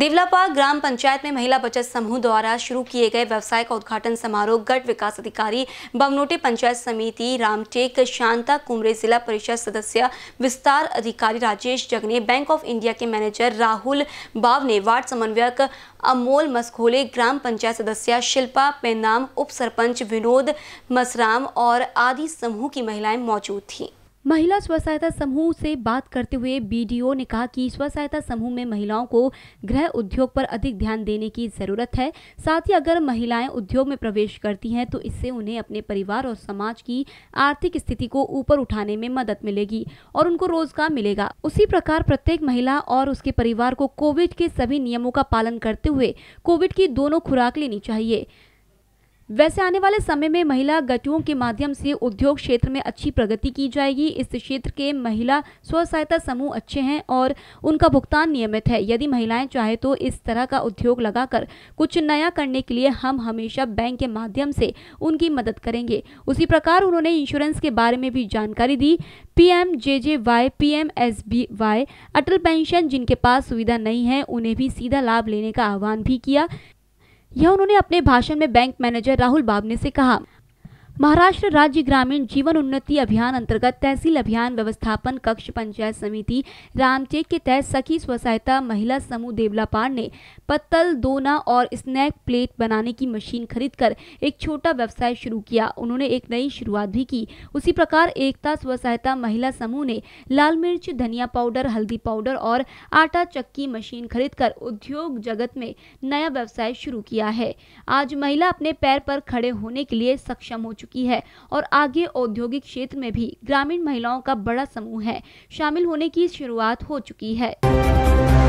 देवलापा ग्राम पंचायत में महिला बचत समूह द्वारा शुरू किए गए व्यवसाय का उद्घाटन समारोह गढ़ विकास अधिकारी बमनोटे पंचायत समिति रामटेक शांता कुमरे जिला परिषद सदस्य विस्तार अधिकारी Rajesh Jagne bank of India के मैनेजर राहुल बाव ने वार्ड समन्वयक अमोल मस्खोले ग्राम पंचायत सदस्य शिल्पा पेनाम उप सरपंच विनोद मसराम और आदि समूह की महिलाएं मौजूद थीं महिला स्व सहायता समूह से बात करते हुए बीडीओ ने कहा कि स्व सहायता समूह में महिलाओं को गृह उद्योग पर अधिक ध्यान देने की जरूरत है साथ ही अगर महिलाएं उद्योग में प्रवेश करती हैं तो इससे उन्हें अपने परिवार और समाज की आर्थिक स्थिति को ऊपर उठाने में मदद मिलेगी और उनको रोजगार मिलेगा उसी प्रकार प्रत्येक महिला और उसके परिवार को कोविड के सभी नियमों का पालन करते हुए कोविड की दोनों खुराक लेनी चाहिए वैसे आने वाले समय में महिला गटुओं के माध्यम से उद्योग क्षेत्र में अच्छी प्रगति की जाएगी इस क्षेत्र के महिला स्व सहायता समूह अच्छे हैं और उनका भुगतान नियमित है यदि महिलाएं चाहे तो इस तरह का उद्योग लगाकर कुछ नया करने के लिए हम हमेशा बैंक के माध्यम से उनकी मदद करेंगे उसी प्रकार उन्होंने इंश्योरेंस के बारे में भी जानकारी दी M J J Y P M S B Y Atal pension जिनके पास सुविधा नहीं है उन्हें भी सीधा लाभ लेने का आह्वान भी किया यह उन्होंने अपने भाषण में बैंक मैनेजर राहुल बाबने से कहा महाराष्ट्र राज्य ग्रामीण जीवन उन्नति अभियान अंतर्गत तहसील अभियान व्यवस्थापन कक्ष पंचायत समिति रामटेक के तहत सखी स्व सहायता महिला समूह देवलापार ने पत्तल दोना और स्नैक प्लेट बनाने की मशीन खरीदकर एक छोटा व्यवसाय शुरू किया उन्होंने एक नई शुरुआत भी की उसी प्रकार एकता स्व सहायता महिला समूह ने लाल मिर्च धनिया पाउडर हल्दी पाउडर और आटा चक्की मशीन कर उद्योग जगत में नया व्यवसाय शुरू किया है आज महिला अपने पैर पर खड़े होने के लिए सक्षम हो चुकी चुकी है और आगे औद्योगिक क्षेत्र में भी ग्रामीण महिलाओं का बड़ा समूह है शामिल होने की शुरुआत हो चुकी है